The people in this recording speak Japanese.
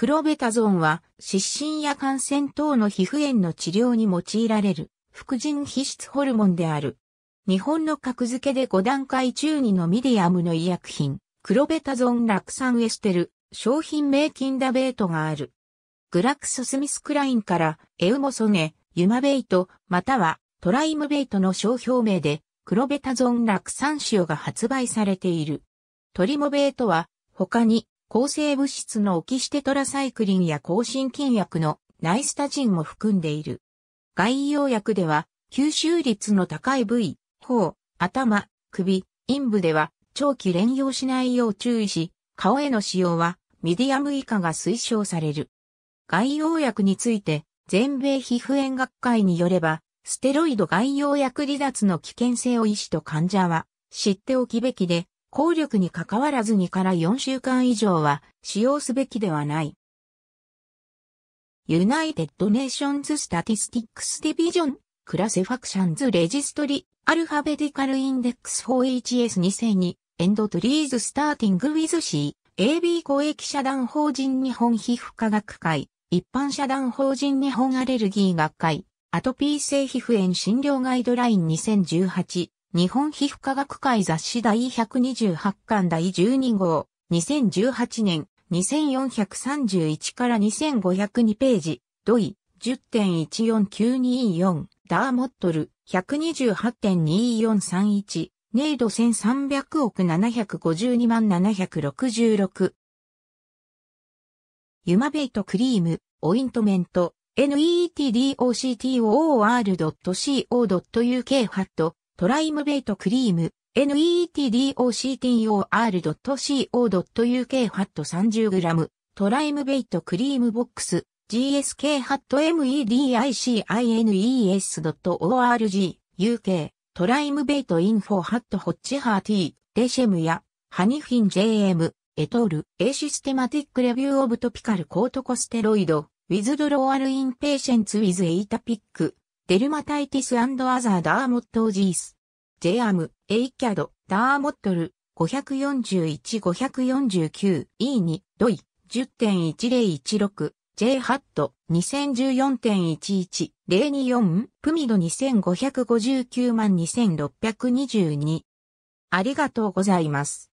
クロベタゾンは、湿疹や感染等の皮膚炎の治療に用いられる、副腎皮質ホルモンである。日本の格付けで5段階中2のミディアムの医薬品、クロベタゾンラクサンエステル、商品名金ダベートがある。グラクソスミスクラインから、エウモソネ、ユマベイト、またはトライムベイトの商標名で、クロベタゾンラクサン塩が発売されている。トリモベイトは、他に、抗生物質のオキシテトラサイクリンや抗真菌薬のナイスタジンも含んでいる。外用薬では、吸収率の高い部位、頬、頭、首、陰部では長期連用しないよう注意し、顔への使用はミディアム以下が推奨される。外用薬について、全米皮膚炎学会によれば、ステロイド外用薬離脱の危険性を医師と患者は知っておきべきで、効力に関わらず2から4週間以上は使用すべきではない。ユナイテッド・ネーションズ・スタティスティックス・ディビジョン、クラセファクションズ・レジストリ、アルファベディカル・インデックス 4HS2002、エンド・トリーズ・スターティング・ウィズ・シー、AB 公益社団法人日本皮膚科学会、一般社団法人日本アレルギー学会、アトピー性皮膚炎診療ガイドライン2018、日本皮膚科学会雑誌第128巻第12号、2018年、2431から2502ページ、ドイ、10.14924、ダーモットル、128.2431、ネイド1300億752万766。ユマベイトクリーム、オイントメント、netdoctor.co.uk ハット、トライムベイトクリーム、netdoctor.co.uk ハット 30g、トライムベイトクリームボックス、gsk ハット medicines.org、uk、トライムベイトインフォハットホッチハーティー、デシェムや、ハニフィン JM、エトール、エシステマティックレビューオブトピカルコートコステロイド、ウィズドローアルインペーシェンツウィズエイタピック、デルマタイティスアザーダーモットージース。ジェアム、エイキャド、ダーモットル、541-549、E2、ドイ、10.1016、J ハット、2014.11、024、プミド2559万2622。ありがとうございます。